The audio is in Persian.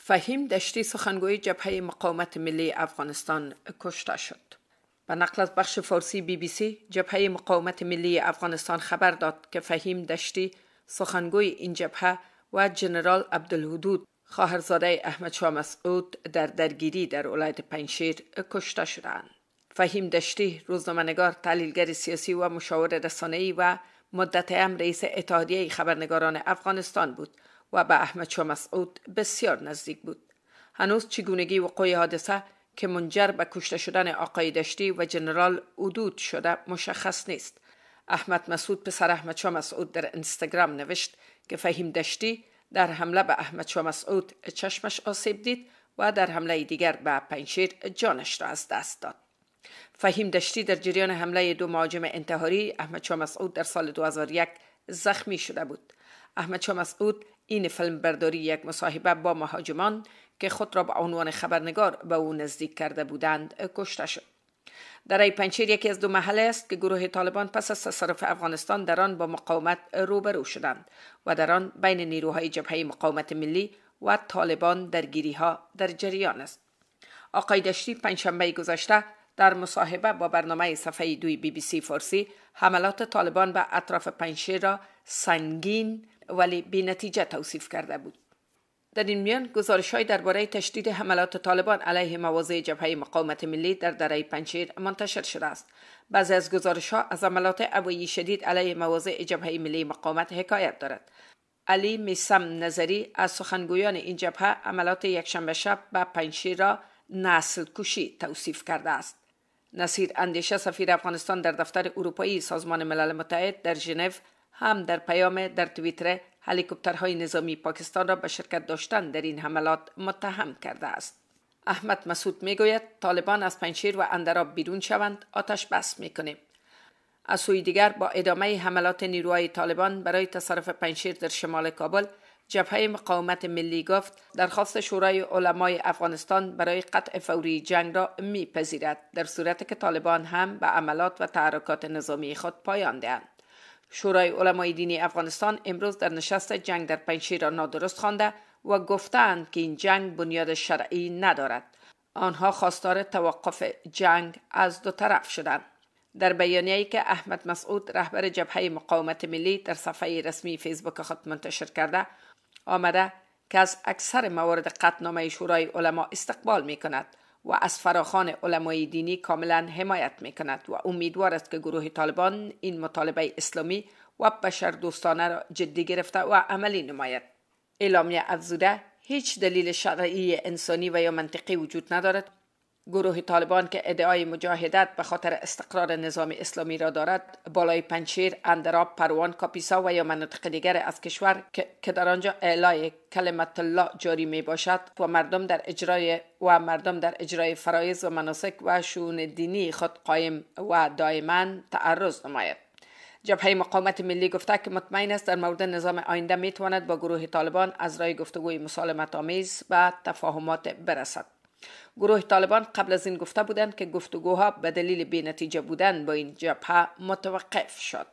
فهیم دشتی سخنگوی جبهه مقاومت ملی افغانستان کشته شد به نقل از بخش فارسی بی بی سی جبهه مقاومت ملی افغانستان خبر داد که فهیم دشتی سخنگوی این جبهه و جنرال عبدالحدود خواهرزاده احمد شاه مسعود در درگیری در ولایت پنجشیر کشته شدند فهیم دشتی روزنامه‌نگار تحلیلگر سیاسی و مشاور رسانه‌ای و مدت هم رئیس اتحادیه خبرنگاران افغانستان بود و به احمد شاه مسعود بسیار نزدیک بود هنوز چگونگی وقوع حادثه که منجر به کشته شدن آقای دشتی و جنرال عدود شده مشخص نیست احمد مسعود پسر احمد شاه مسعود در اینستاگرام نوشت که فهیم دشتی در حمله به احمد شاه مسعود چشمش آسیب دید و در حمله دیگر به پنشیر جانش را از دست داد فهیم دشتی در جریان حمله دو مهاجم انتحاری احمد شاه مسعود در سال 2001 زخمی شده بود احمد شاه مسعود این فلم برداری یک مصاحبه با مهاجمان که خود را به عنوان خبرنگار به او نزدیک کرده بودند کشته شد در پنچیر یکی از دو محله است که گروه طالبان پس از تصرف افغانستان در آن با مقاومت روبرو شدند و در آن بین نیروهای جبهه مقاومت ملی و طالبان درگیری ها در جریان است آقای دشتی پنجشنبه گذشته در مصاحبه با برنامه صفحه دوی بی بی سی فارسی حملات طالبان به اطراف پنجشیر را سنگین ولی بی نتیجه توصیف کرده بود. در این میان گزارش های درباره تشدید حملات طالبان علیه مواضع جبهه مقاومت ملی در دره پنجشیر منتشر شده است بعضی از گزارش ها از حملات اوایی شدید علیه مواضع جبهه ملی مقاومت حکایت دارد علی میسم نظری از سخنگویان این جبهه عملات یکشنبه شب به پنجشیر را نسل کشی توصیف کرده است نصیر اندیشه سفیر افغانستان در دفتر اروپایی سازمان ملل متحد در ژنو هم در پیام در توییتر هلیکوپترهای نظامی پاکستان را به شرکت داشتن در این حملات متهم کرده است احمد مسعود میگوید طالبان از پنشیر و اندراب بیرون شوند آتش بس میکنیم از سوی دیگر با ادامه حملات نیروهای طالبان برای تصرف پنشیر در شمال کابل جبهه مقاومت ملی گفت درخواست شورای علمای افغانستان برای قطع فوری جنگ را میپذیرد در صورت که طالبان هم به عملات و تحرکات نظامی خود پایان دهند شورای علمای دینی افغانستان امروز در نشست جنگ در پنجشیر را نادرست خوانده و گفتند که این جنگ بنیاد شرعی ندارد آنها خواستار توقف جنگ از دو طرف شدند در بیانیه‌ای که احمد مسعود رهبر جبهه مقاومت ملی در صفحه رسمی فیسبوک خود منتشر کرده آمده که از اکثر موارد قطنامه شورای علما استقبال می کند و از فراخان علمای دینی کاملا حمایت می کند و امیدوار است که گروه طالبان این مطالبه اسلامی و بشر دوستانه را جدی گرفته و عملی نماید اعلامیه افزوده هیچ دلیل شرعی انسانی و یا منطقی وجود ندارد گروه طالبان که ادعای مجاهدت به خاطر استقرار نظام اسلامی را دارد بالای پنچیر، اندراب، پروان، کاپیسا و یا مناطق دیگر از کشور که در آنجا اعلای کلمت الله جاری می باشد و مردم در اجرای و مردم در اجرای فرایز و مناسک و شون دینی خود قایم و دائما تعرض نماید جبهه مقاومت ملی گفته که مطمئن است در مورد نظام آینده می تواند با گروه طالبان از رای گفتگوی مسالمت آمیز و تفاهمات برسد گروه طالبان قبل از این گفته بودند که گفتگوها به دلیل بینتیجه بودن با این جبهه متوقف شد